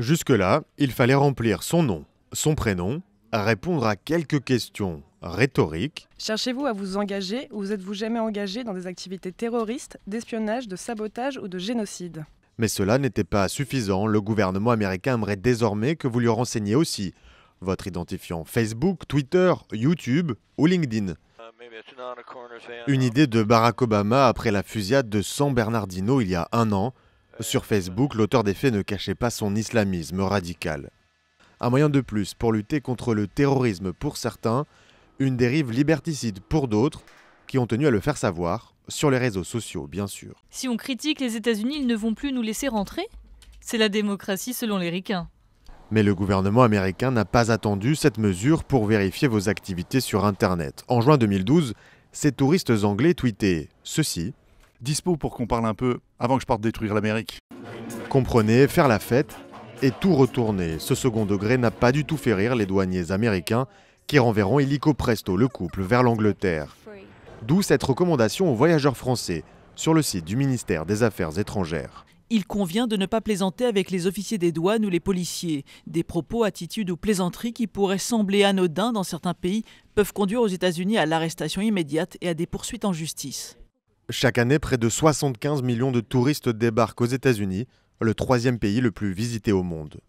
Jusque-là, il fallait remplir son nom, son prénom, répondre à quelques questions rhétoriques. Cherchez-vous à vous engager ou êtes-vous jamais engagé dans des activités terroristes, d'espionnage, de sabotage ou de génocide Mais cela n'était pas suffisant. Le gouvernement américain aimerait désormais que vous lui renseigniez aussi votre identifiant Facebook, Twitter, YouTube ou LinkedIn. Une idée de Barack Obama après la fusillade de San Bernardino il y a un an. Sur Facebook, l'auteur des faits ne cachait pas son islamisme radical. Un moyen de plus pour lutter contre le terrorisme pour certains, une dérive liberticide pour d'autres, qui ont tenu à le faire savoir, sur les réseaux sociaux bien sûr. Si on critique les États-Unis, ils ne vont plus nous laisser rentrer C'est la démocratie selon les ricains. Mais le gouvernement américain n'a pas attendu cette mesure pour vérifier vos activités sur Internet. En juin 2012, ces touristes anglais tweetaient ceci. Dispo pour qu'on parle un peu avant que je parte détruire l'Amérique. Comprenez, faire la fête et tout retourner. Ce second degré n'a pas du tout fait rire les douaniers américains qui renverront illico presto le couple vers l'Angleterre. D'où cette recommandation aux voyageurs français sur le site du ministère des Affaires étrangères. Il convient de ne pas plaisanter avec les officiers des douanes ou les policiers. Des propos, attitudes ou plaisanteries qui pourraient sembler anodins dans certains pays peuvent conduire aux États-Unis à l'arrestation immédiate et à des poursuites en justice. Chaque année, près de 75 millions de touristes débarquent aux États-Unis, le troisième pays le plus visité au monde.